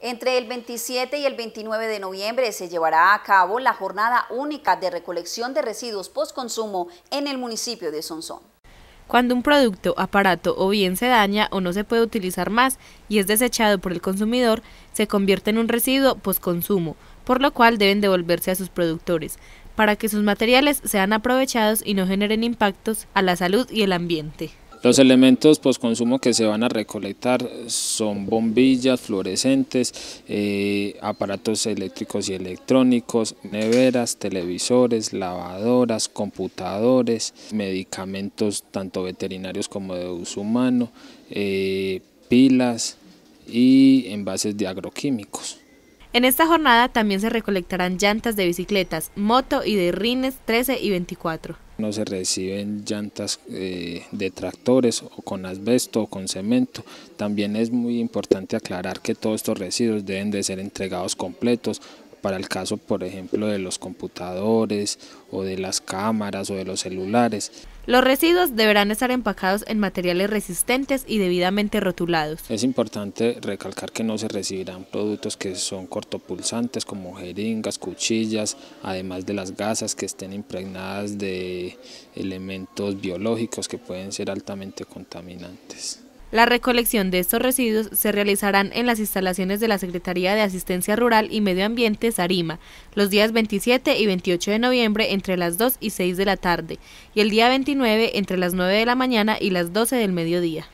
Entre el 27 y el 29 de noviembre se llevará a cabo la jornada única de recolección de residuos postconsumo en el municipio de Sonsón. Cuando un producto, aparato o bien se daña o no se puede utilizar más y es desechado por el consumidor, se convierte en un residuo postconsumo, por lo cual deben devolverse a sus productores, para que sus materiales sean aprovechados y no generen impactos a la salud y el ambiente. Los elementos postconsumo pues, que se van a recolectar son bombillas fluorescentes, eh, aparatos eléctricos y electrónicos, neveras, televisores, lavadoras, computadores, medicamentos tanto veterinarios como de uso humano, eh, pilas y envases de agroquímicos. En esta jornada también se recolectarán llantas de bicicletas, moto y de rines 13 y 24. No se reciben llantas eh, de tractores o con asbesto o con cemento. También es muy importante aclarar que todos estos residuos deben de ser entregados completos para el caso, por ejemplo, de los computadores o de las cámaras o de los celulares. Los residuos deberán estar empacados en materiales resistentes y debidamente rotulados. Es importante recalcar que no se recibirán productos que son cortopulsantes como jeringas, cuchillas, además de las gasas que estén impregnadas de elementos biológicos que pueden ser altamente contaminantes. La recolección de estos residuos se realizarán en las instalaciones de la Secretaría de Asistencia Rural y Medio Ambiente, Sarima, los días 27 y 28 de noviembre entre las 2 y 6 de la tarde, y el día 29 entre las 9 de la mañana y las 12 del mediodía.